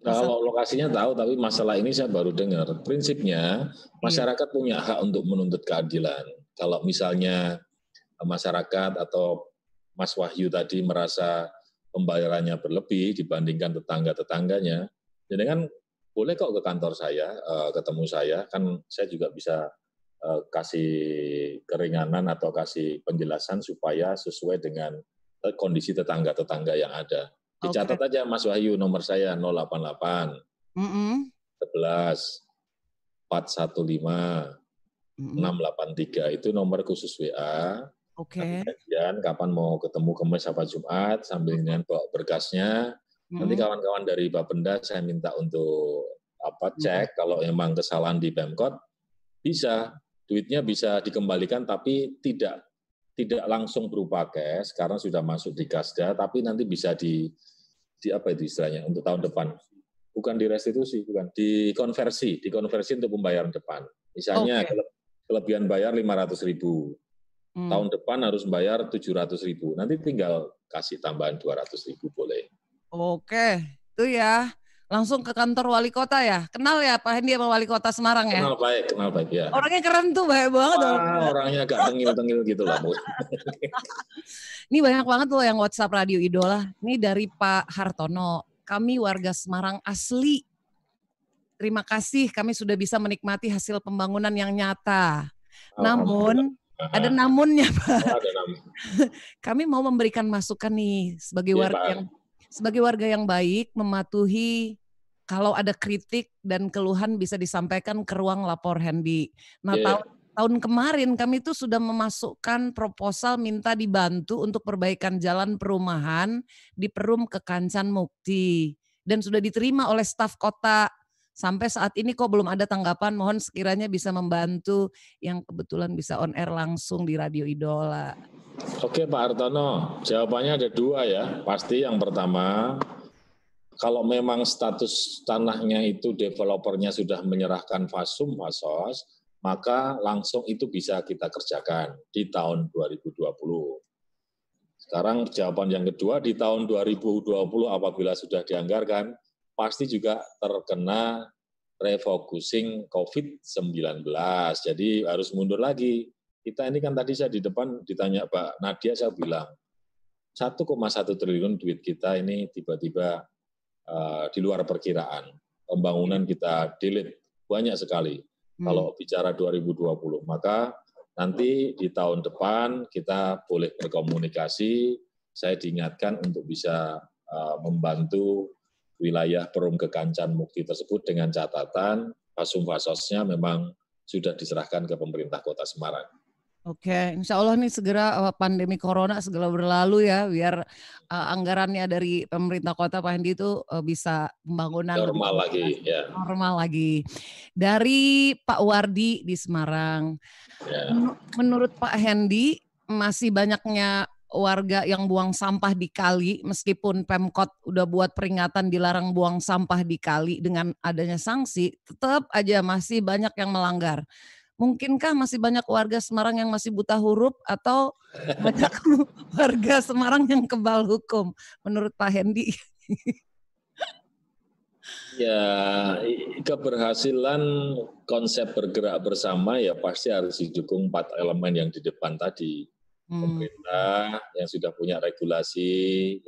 kalau lokasinya iya. tahu, tapi masalah ini saya baru dengar. Prinsipnya iya. masyarakat punya hak untuk menuntut keadilan. Kalau misalnya masyarakat atau Mas Wahyu tadi merasa pembayarannya berlebih dibandingkan tetangga-tetangganya, jadi ya kan boleh kok ke kantor saya, eh, ketemu saya, kan saya juga bisa eh, kasih keringanan atau kasih penjelasan supaya sesuai dengan eh, kondisi tetangga-tetangga yang ada. Dicatat okay. aja Mas Wahyu nomor saya 088 mm -mm. 11 415 mm -mm. 683 itu nomor khusus WA. Oke. Okay. Dan kapan mau ketemu Kamis apa Jumat sambil dengan bawa berkasnya. Mm -hmm. Nanti kawan-kawan dari Bapenda saya minta untuk apa cek mm -hmm. kalau emang kesalahan di Pemkot bisa duitnya bisa dikembalikan tapi tidak tidak langsung berupa cash karena sudah masuk di Kasda, tapi nanti bisa di di apa itu istilahnya untuk tahun depan. Bukan di restitusi bukan dikonversi, dikonversi untuk pembayaran depan. Misalnya okay. kelebihan bayar 500 ribu, hmm. tahun depan harus bayar 700 ribu, nanti tinggal kasih tambahan 200 ribu boleh. Oke, okay. itu ya langsung ke kantor wali kota ya. Kenal ya Pak Hendi sama wali kota Semarang ya? Kenal baik, kenal baik ya. Orangnya keren tuh, baik banget. Wah, dong. orangnya agak tengil-tengil gitu lah. Ini banyak banget loh yang WhatsApp Radio Idola. Ini dari Pak Hartono. Kami warga Semarang asli. Terima kasih kami sudah bisa menikmati hasil pembangunan yang nyata. Namun, ada namunnya Pak. ada namun. kami mau memberikan masukan nih sebagai ya, warga yang sebagai warga yang baik mematuhi kalau ada kritik dan keluhan bisa disampaikan ke ruang lapor handy. Nah, yeah. tahun tahun kemarin kami itu sudah memasukkan proposal minta dibantu untuk perbaikan jalan perumahan di Perum ke Kancan Mukti dan sudah diterima oleh staf kota. Sampai saat ini kok belum ada tanggapan, mohon sekiranya bisa membantu yang kebetulan bisa on air langsung di Radio Idola. Oke Pak Artono, jawabannya ada dua ya. Pasti yang pertama kalau memang status tanahnya itu developernya sudah menyerahkan fasum fasos, maka langsung itu bisa kita kerjakan di tahun 2020. Sekarang jawaban yang kedua di tahun 2020 apabila sudah dianggarkan pasti juga terkena refocusing COVID-19. Jadi harus mundur lagi. Kita ini kan tadi saya di depan ditanya Pak Nadia saya bilang 1,1 triliun duit kita ini tiba-tiba Eh, di luar perkiraan. Pembangunan kita delete banyak sekali hmm. kalau bicara 2020. Maka nanti di tahun depan kita boleh berkomunikasi. Saya diingatkan untuk bisa uh, membantu wilayah perum kekancan mukti tersebut dengan catatan fasum fasosnya memang sudah diserahkan ke pemerintah kota Semarang. Oke, okay. insya Allah nih segera eh, pandemi corona segera berlalu ya, biar uh, anggarannya dari pemerintah kota Pak Hendi itu uh, bisa pembangunan normal lebih, lagi, ya. normal lagi. Dari Pak Wardi di Semarang, ya. Menur menurut Pak Hendi masih banyaknya warga yang buang sampah di kali, meskipun pemkot udah buat peringatan dilarang buang sampah di kali dengan adanya sanksi, tetap aja masih banyak yang melanggar mungkinkah masih banyak warga Semarang yang masih buta huruf atau banyak warga Semarang yang kebal hukum menurut Pak Hendi? ya, keberhasilan konsep bergerak bersama ya pasti harus didukung empat elemen yang di depan tadi. Hmm. Pemerintah yang sudah punya regulasi,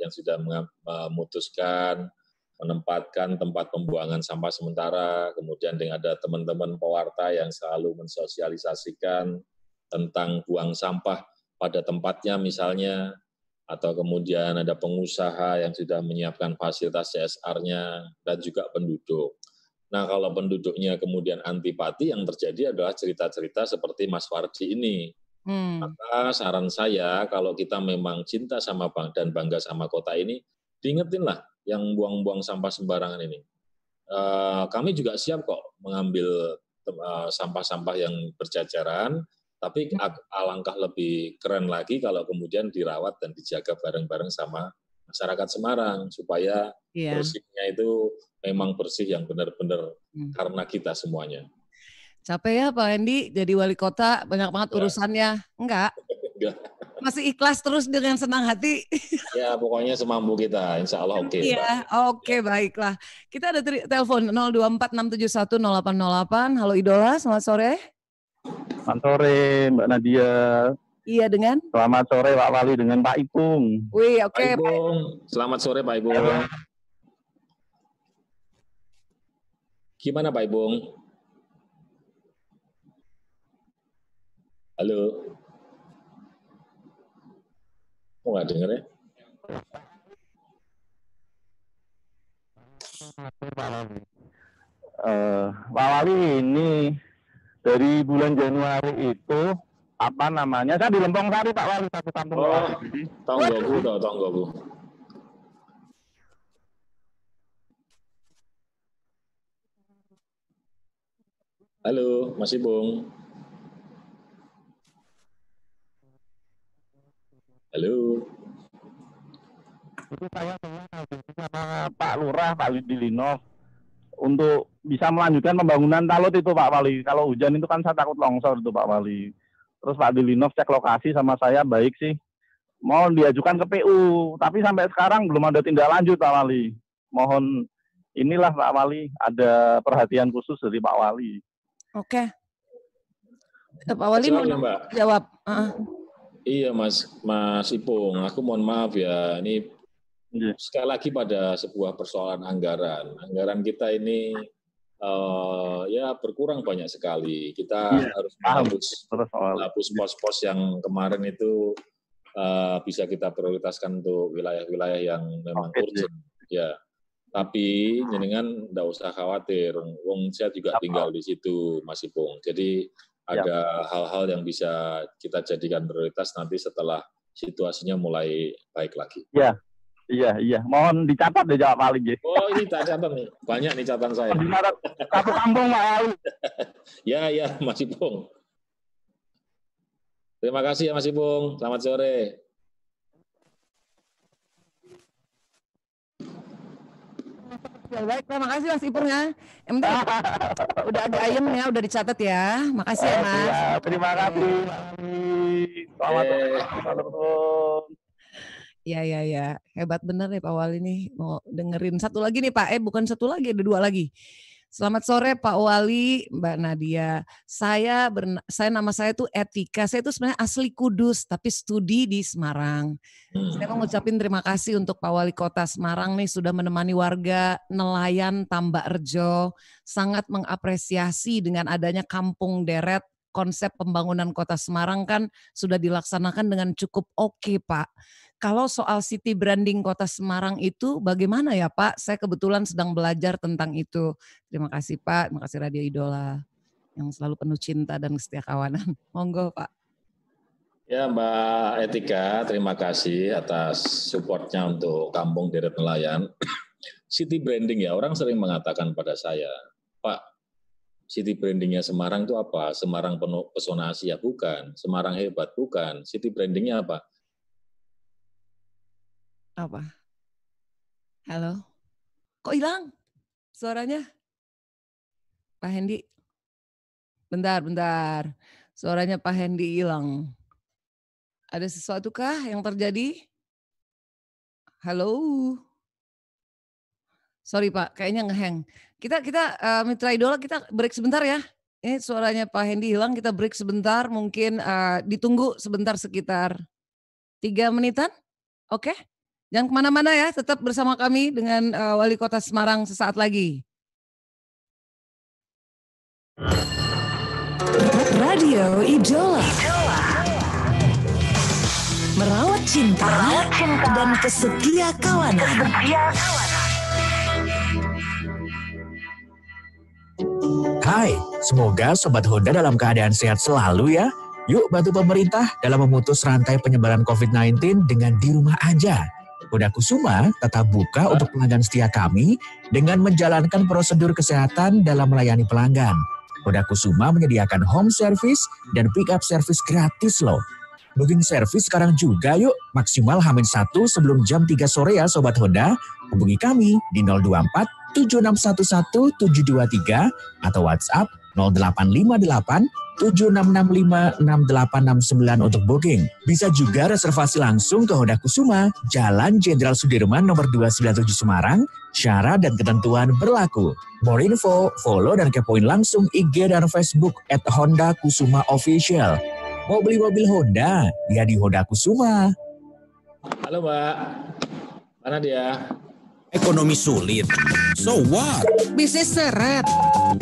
yang sudah memutuskan menempatkan tempat pembuangan sampah sementara, kemudian dengan ada teman-teman pewarta yang selalu mensosialisasikan tentang buang sampah pada tempatnya misalnya, atau kemudian ada pengusaha yang sudah menyiapkan fasilitas CSR-nya, dan juga penduduk. Nah, kalau penduduknya kemudian antipati, yang terjadi adalah cerita-cerita seperti Mas Wardi ini. Hmm. Maka saran saya, kalau kita memang cinta sama bang dan bangga sama kota ini, diingetinlah yang buang-buang sampah sembarangan ini. Eh, kami juga siap kok mengambil eh, sampah-sampah yang berjajaran, tapi hmm. alangkah lebih keren lagi kalau kemudian dirawat dan dijaga bareng-bareng sama masyarakat Semarang supaya yeah. bersihnya itu memang bersih yang benar-benar hmm. karena kita semuanya. Capek ya Pak Hendy jadi wali kota banyak banget iya. urusannya. Enggak. Masih ikhlas terus dengan senang hati. ya, pokoknya semampu kita. Insya Allah oke. Okay, iya, oke okay, ya. baiklah. Kita ada telepon 0246710808. Halo Idola, selamat sore. Selamat sore Mbak Nadia. Iya dengan? Selamat sore Pak Wali dengan Pak Ipung. Wih, oke. Okay, Pak Ipung. Selamat sore Pak Ipung. Halo. Gimana Pak Ipung? Halo. Kok nggak denger ya? Pak Wali. Uh, eh, Pak Wali ini dari bulan Januari itu apa namanya? Saya di Lembong Sari Pak Wali satu kampung. Oh, tonggoku toh tonggoku. Halo, Mas Ibung. Halo. Itu saya sama Pak Lurah, Pak Lidilino untuk bisa melanjutkan pembangunan talut itu Pak Wali. Kalau hujan itu kan saya takut longsor itu Pak Wali. Terus Pak Dilinov cek lokasi sama saya baik sih. Mau diajukan ke PU, tapi sampai sekarang belum ada tindak lanjut Pak Wali. Mohon inilah Pak Wali ada perhatian khusus dari Pak Wali. Oke. Pak Wali mau jawab. Uh Iya Mas Mas Ipung, aku mohon maaf ya. Ini iya. sekali lagi pada sebuah persoalan anggaran. Anggaran kita ini uh, ya berkurang banyak sekali. Kita yeah. harus menghapus menghapus pos-pos yang kemarin itu uh, bisa kita prioritaskan untuk wilayah-wilayah yang memang okay, urgent. Ya. Tapi hmm. jenengan tidak usah khawatir, wong saya juga tinggal di situ, Mas Ipung. Jadi Iya. ada hal-hal ya. yang bisa kita jadikan prioritas nanti setelah situasinya mulai baik lagi. Iya, iya, iya. Mohon dicatat deh jawab Ali. Ya. Oh ini tak catat nih, banyak nih catatan saya. Dicatat satu kampung Pak Ali. ya, ya, Mas Ipung. Terima kasih ya Mas Ipung. Selamat sore. Oke, baik. Terima kasih Mas Ipurnya. ya penting udah ada ayam ya, udah dicatat ya. Makasih ya, Mas. Ya, terima kasih. Iya. Selamat malam. Iya, iya, iya. Hebat bener nih Pak Wali nih. Mau dengerin satu lagi nih Pak. Eh, bukan satu lagi, ada dua lagi. Selamat sore Pak Wali, Mbak Nadia. Saya berna, saya nama saya itu Etika. Saya itu sebenarnya asli Kudus tapi studi di Semarang. Hmm. Saya mau ngucapin terima kasih untuk Pak Wali Kota Semarang nih sudah menemani warga nelayan Tambak Rejo. Sangat mengapresiasi dengan adanya Kampung Deret konsep pembangunan kota Semarang kan sudah dilaksanakan dengan cukup oke okay, Pak kalau soal city branding Kota Semarang itu bagaimana ya Pak? Saya kebetulan sedang belajar tentang itu. Terima kasih Pak, terima kasih Radio Idola yang selalu penuh cinta dan setia kawanan. Monggo Pak. Ya Mbak Etika, terima kasih atas supportnya untuk Kampung Deret Nelayan. City branding ya, orang sering mengatakan pada saya, Pak, city brandingnya Semarang itu apa? Semarang penuh pesona Asia? Bukan. Semarang hebat? Bukan. City brandingnya apa? Apa? Halo? Kok hilang suaranya? Pak Hendi? Bentar, bentar. Suaranya Pak Hendi hilang. Ada sesuatu kah yang terjadi? Halo? Sorry Pak, kayaknya ngeheng. Kita kita uh, eh, mitra idola kita break sebentar ya. Ini suaranya Pak Hendi hilang, kita break sebentar. Mungkin uh, ditunggu sebentar sekitar tiga menitan. Oke? Okay? Jangan kemana-mana ya, tetap bersama kami dengan uh, Wali Kota Semarang sesaat lagi. Radio Idola. Merawat cinta, Merawat cinta dan kesetia kawanan. Kesetia Hai, semoga Sobat Honda dalam keadaan sehat selalu ya. Yuk bantu pemerintah dalam memutus rantai penyebaran COVID-19 dengan di rumah aja. Kuda Kusuma tetap buka untuk pelanggan setia kami dengan menjalankan prosedur kesehatan dalam melayani pelanggan. Kuda Kusuma menyediakan home service dan pick up service gratis loh. Booking service sekarang juga yuk, maksimal hamin satu sebelum jam 3 sore ya Sobat Honda. Hubungi kami di 024 7611 723 atau WhatsApp 0858 7665 6869 untuk booking. Bisa juga reservasi langsung ke Honda Kusuma, Jalan Jenderal Sudirman nomor 297 Semarang. Syarat dan ketentuan berlaku. More info, follow dan kepoin langsung IG dan Facebook at Honda Kusuma Official. Mau beli mobil Honda? Ya di Honda Kusuma. Halo Mbak, mana dia? Ekonomi sulit. So what? Bisnis seret.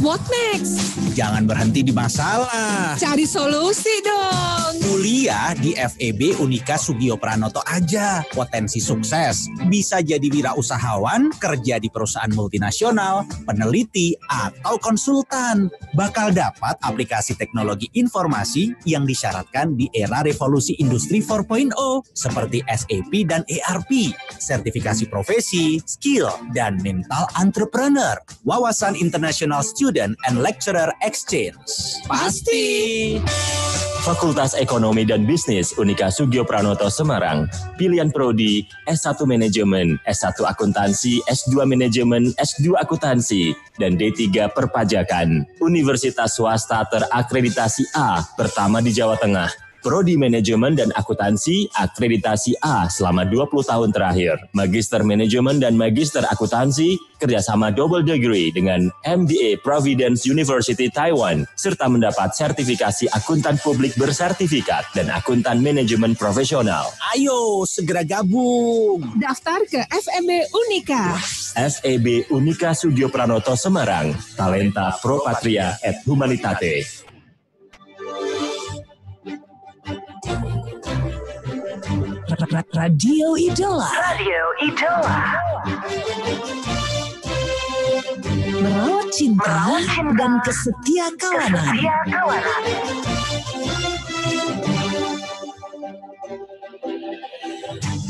What next? Jangan berhenti di masalah. Cari solusi dong. Kuliah di FEB Unika Sugio Pranoto aja. Potensi sukses. Bisa jadi wirausahawan, kerja di perusahaan multinasional, peneliti, atau konsultan. Bakal dapat aplikasi teknologi informasi yang disyaratkan di era revolusi industri 4.0 seperti SAP dan ERP, sertifikasi profesi, skill, dan mental entrepreneur. Wawasan International Student and Lecturer Exchange. Pasti! Fakultas Ekonomi dan Bisnis Unika Sugio Pranoto Semarang. Pilihan Prodi S1 Manajemen, S1 Akuntansi, S2 Manajemen, S2 Akuntansi, dan D3 Perpajakan. Universitas swasta terakreditasi A pertama di Jawa Tengah Prodi Manajemen dan Akuntansi akreditasi A selama 20 tahun terakhir. Magister Manajemen dan Magister Akuntansi kerjasama double degree dengan MBA Providence University Taiwan serta mendapat sertifikasi akuntan publik bersertifikat dan akuntan manajemen profesional. Ayo segera gabung. Daftar ke FEB Unika. FEB Unika Studio Pranoto Semarang. Talenta Pro Patria et Humanitate. Radio Idola. Radio Idola. Merawat cinta, Merawat cinta dan kesetia kawanan. Kesetia kawanan.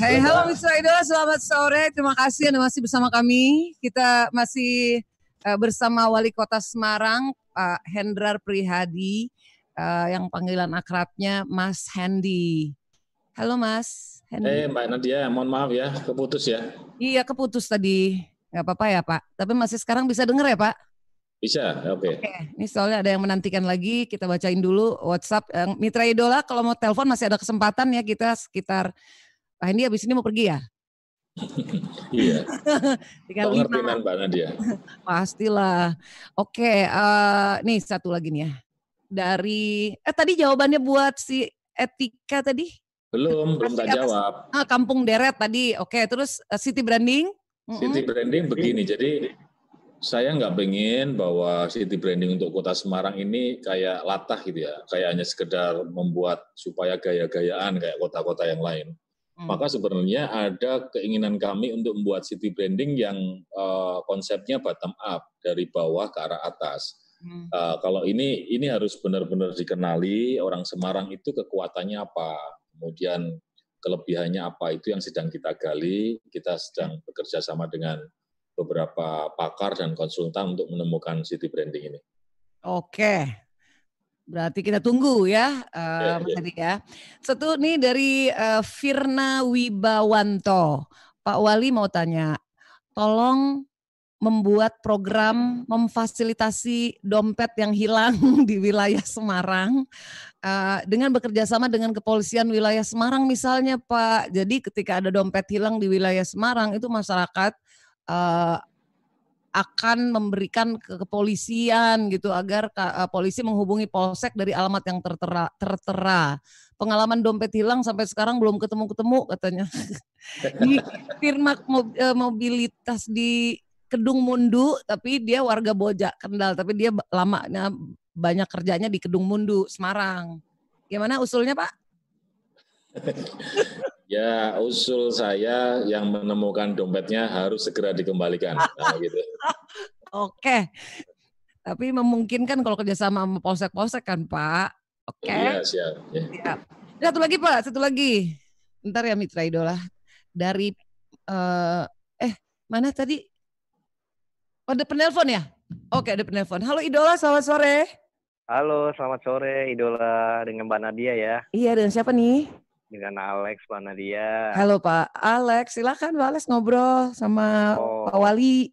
halo Mitra Idola, selamat sore. Terima kasih Anda masih bersama kami. Kita masih uh, bersama Wali Kota Semarang, Pak Hendrar Prihadi, uh, yang panggilan akrabnya Mas Hendy. Halo Mas. Eh, Mbak Nadia, mohon maaf ya, keputus ya. Iya, keputus tadi. nggak apa-apa ya, Pak. Tapi masih sekarang bisa dengar ya, Pak? Bisa, oke. Okay. okay. Ini soalnya ada yang menantikan lagi, kita bacain dulu WhatsApp. Eh, Mitra Idola, kalau mau telepon masih ada kesempatan ya kita sekitar, Pak ah, ini habis ini mau pergi ya? iya. Pengertian Mbak Nadia. Pastilah. Oke, okay, uh, eh, nih satu lagi nih ya. Dari, eh tadi jawabannya buat si etika tadi? Belum, belum tak jawab. Ah, kampung deret tadi. Oke, okay. terus uh, eh, city branding? City branding begini. Jadi saya nggak pengen bahwa city branding untuk kota Semarang ini kayak latah gitu ya, kayak hanya sekedar membuat supaya gaya-gayaan kayak kota-kota yang lain. Mm. Maka sebenarnya ada keinginan kami untuk membuat city branding yang uh, konsepnya bottom up dari bawah ke arah atas. Uh, kalau ini ini harus benar-benar dikenali orang Semarang itu kekuatannya apa kemudian kelebihannya apa itu yang sedang kita gali, kita sedang bekerja sama dengan beberapa pakar dan konsultan untuk menemukan city branding ini. Oke, Berarti kita tunggu ya, uh, Mas Adi iya. ya. Satu nih dari uh, Firna Wibawanto. Pak Wali mau tanya, tolong membuat program memfasilitasi dompet yang hilang di wilayah Semarang eh, dengan bekerja sama dengan kepolisian wilayah Semarang misalnya Pak. Jadi ketika ada dompet hilang di wilayah Semarang itu masyarakat eh, akan memberikan ke kepolisian gitu agar eh, polisi menghubungi polsek dari alamat yang tertera, tertera. Pengalaman dompet hilang sampai sekarang belum ketemu-ketemu katanya. di firma mobilitas di Kedung Mundu tapi dia warga Boja Kendal tapi dia lama banyak kerjanya di Kedung Mundu Semarang. Gimana usulnya Pak? ya usul saya yang menemukan dompetnya harus segera dikembalikan. Ah. Nah, gitu. Oke. Tapi memungkinkan kalau kerjasama sama polsek-polsek kan Pak. Oke. Okay. Iya siap. Ya. Satu lagi Pak, satu lagi. Ntar ya Mitra Idola. Dari uh, eh mana tadi Oh, ada penelpon ya? Oke, ada penelpon. Halo Idola, selamat sore. Halo, selamat sore Idola dengan Mbak Nadia ya. Iya, dengan siapa nih? Dengan Alex, Mbak Nadia. Halo Pak Alex, silakan Pak Alex ngobrol sama oh, Pak Wali.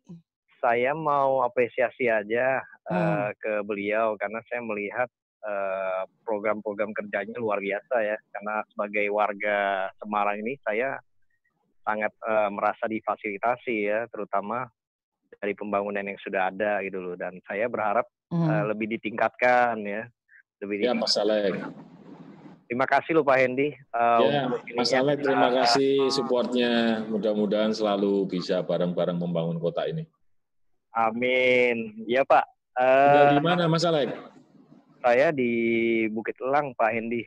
Saya mau apresiasi aja eh, hmm. uh, ke beliau karena saya melihat program eh, program-program kerjanya luar biasa ya. Karena sebagai warga Semarang ini saya sangat uh, merasa difasilitasi ya, terutama dari pembangunan yang sudah ada gitu loh dan saya berharap hmm. uh, lebih ditingkatkan ya lebih ya Mas Alek ya. terima kasih lupa Pak Hendy uh, eh, ya, ya. Mas terima nah, kasih nah, nah. supportnya mudah-mudahan selalu bisa bareng-bareng membangun kota ini Amin ya Pak uh, di mana Mas Alek saya di Bukit Elang Pak Hendy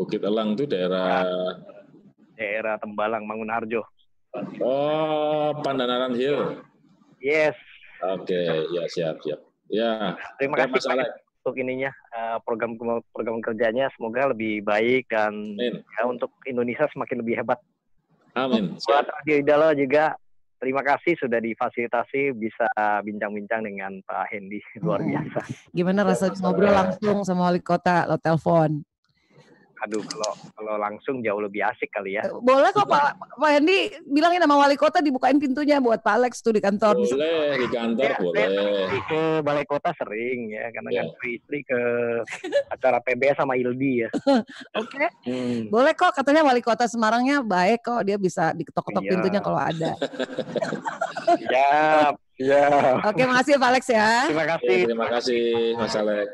Bukit Elang itu daerah ya. daerah Tembalang Mangunharjo Oh, Pandanaran Hill. Yes. Oke, okay. ya siap siap. Ya. Terima kasih Mas Untuk ininya eh, program program kerjanya semoga lebih baik dan ya untuk Indonesia semakin lebih hebat. Amin. Buat Radio Idala juga terima kasih sudah difasilitasi bisa bincang-bincang dengan Pak Hendy luar hmm. biasa. Gimana rasa ngobrol langsung sama wali kota lo telepon? aduh kalau kalau langsung jauh lebih asik kali ya. Eh, boleh kok Pak, Pak Hendi bilangin nama wali kota dibukain pintunya buat Pak Alex tuh di kantor. Boleh di kantor ya, boleh. Saya kan ke balai kota sering ya karena kan kan istri ke acara PB sama Ilbi ya. Oke. Okay. Hmm. Boleh kok katanya wali kota Semarangnya baik kok dia bisa diketok-ketok ya. pintunya kalau ada. Siap. ya. Oke, makasih ya, Pak Alex ya. Terima kasih. Iya, terima kasih Mas Alex.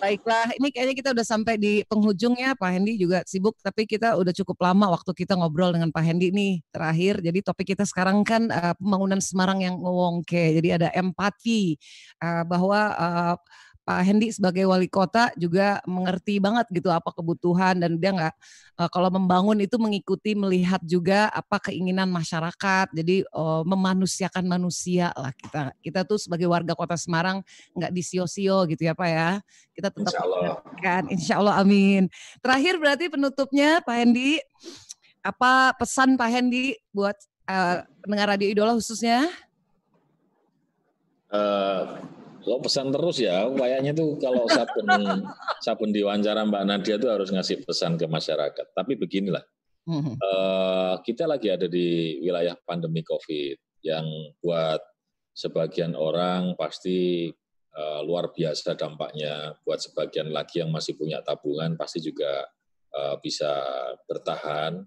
Baiklah, ini kayaknya kita udah sampai di penghujungnya, Pak Hendy juga sibuk, tapi kita udah cukup lama waktu kita ngobrol dengan Pak Hendy nih terakhir. Jadi topik kita sekarang kan uh, pembangunan Semarang yang ngewongke. Jadi ada empati uh, bahwa uh, Pak Hendy sebagai wali kota juga mengerti banget gitu apa kebutuhan dan dia nggak uh, kalau membangun itu mengikuti melihat juga apa keinginan masyarakat jadi uh, memanusiakan manusia lah kita kita tuh sebagai warga kota Semarang nggak disio-sio gitu ya Pak ya kita tetap Insya Allah. kan Insya Allah Amin terakhir berarti penutupnya Pak Hendy apa pesan Pak Hendy buat uh, pendengar radio idola khususnya? Uh, Lo pesan terus ya, kayaknya tuh kalau sabun sabun diwawancara Mbak Nadia tuh harus ngasih pesan ke masyarakat. Tapi beginilah, uh, kita lagi ada di wilayah pandemi COVID yang buat sebagian orang pasti uh, luar biasa dampaknya. Buat sebagian lagi yang masih punya tabungan pasti juga uh, bisa bertahan.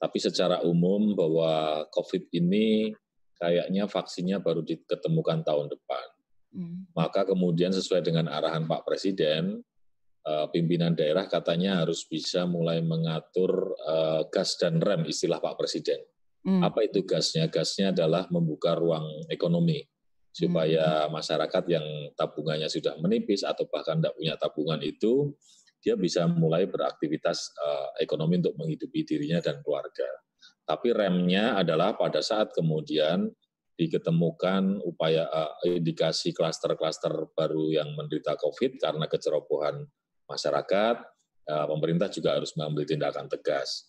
Tapi secara umum bahwa COVID ini kayaknya vaksinnya baru diketemukan tahun depan Hmm. Maka kemudian sesuai dengan arahan Pak Presiden, eh, pimpinan daerah katanya harus bisa mulai mengatur eh, gas dan rem istilah Pak Presiden. Hmm. Apa itu gasnya? Gasnya adalah membuka ruang ekonomi supaya hmm. masyarakat yang tabungannya sudah menipis atau bahkan tidak punya tabungan itu dia bisa mulai beraktivitas eh, ekonomi untuk menghidupi dirinya dan keluarga. Tapi remnya adalah pada saat kemudian diketemukan upaya eh, indikasi klaster-klaster baru yang menderita COVID karena kecerobohan masyarakat, eh, pemerintah juga harus mengambil tindakan tegas.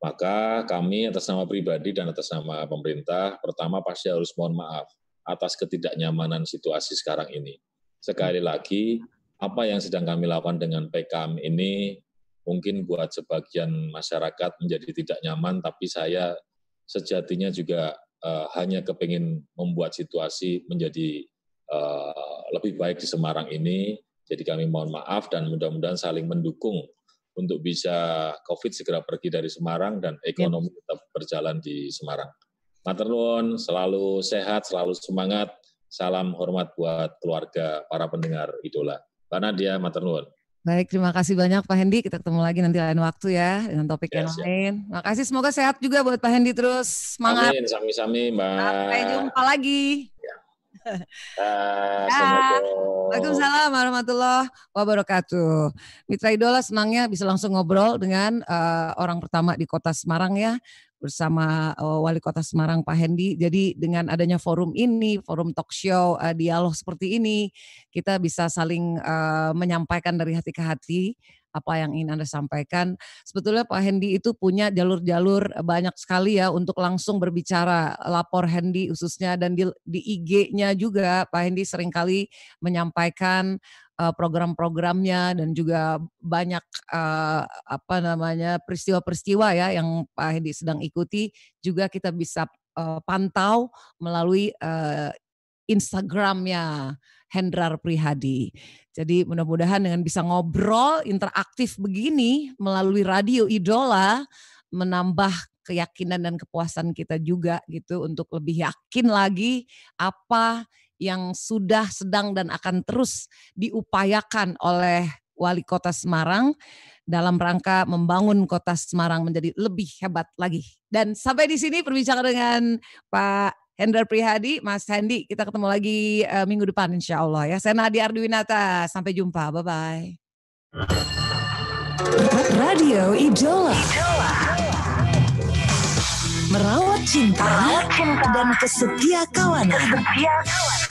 Maka kami atas nama pribadi dan atas nama pemerintah, pertama pasti harus mohon maaf atas ketidaknyamanan situasi sekarang ini. Sekali lagi, apa yang sedang kami lakukan dengan PKM ini mungkin buat sebagian masyarakat menjadi tidak nyaman, tapi saya sejatinya juga uh, hanya kepingin membuat situasi menjadi uh, lebih baik di Semarang ini. Jadi kami mohon maaf dan mudah-mudahan saling mendukung untuk bisa COVID segera pergi dari Semarang dan ekonomi yep. tetap berjalan di Semarang. Maternuwun, selalu sehat, selalu semangat. Salam hormat buat keluarga para pendengar idola. Karena dia maternuwun. Baik, terima kasih banyak Pak Hendi. Kita ketemu lagi nanti lain waktu ya dengan topik yes, ya, yang lain terima kasih semoga sehat juga buat Pak Hendi terus. Semangat. Amin, sami-sami Mbak. Sampai jumpa lagi. Ya. Assalamualaikum. Waalaikumsalam warahmatullahi wabarakatuh. Mitra Idola senangnya bisa langsung ngobrol dengan uh, orang pertama di kota Semarang ya bersama eh, Wali Kota Semarang Pak Hendi. Jadi dengan adanya forum ini, forum talk show, eh, dialog seperti ini, kita bisa saling eh, menyampaikan dari hati ke hati apa yang ingin Anda sampaikan. Sebetulnya Pak Hendi itu punya jalur-jalur banyak sekali ya untuk langsung berbicara, lapor Hendi khususnya dan di, di IG-nya juga Pak Hendi seringkali menyampaikan Eh, program-programnya dan juga banyak uh, apa namanya peristiwa-peristiwa ya yang Pak Hedi sedang ikuti juga kita bisa uh, pantau melalui uh, Instagramnya Hendrar Prihadi. Jadi mudah-mudahan dengan bisa ngobrol interaktif begini melalui radio idola menambah keyakinan dan kepuasan kita juga gitu untuk lebih yakin lagi apa yang sudah, sedang, dan akan terus diupayakan oleh wali kota Semarang dalam rangka membangun kota Semarang menjadi lebih hebat lagi. Dan sampai di sini perbincangan dengan Pak Hendra Prihadi, Mas Hendi, kita ketemu lagi uh, minggu depan insya Allah ya. Saya Nadia Arduinata, sampai jumpa, bye-bye. Radio Idola. Merawat cinta, Merawat cinta dan kesetia kawanan. Kesetia kawanan.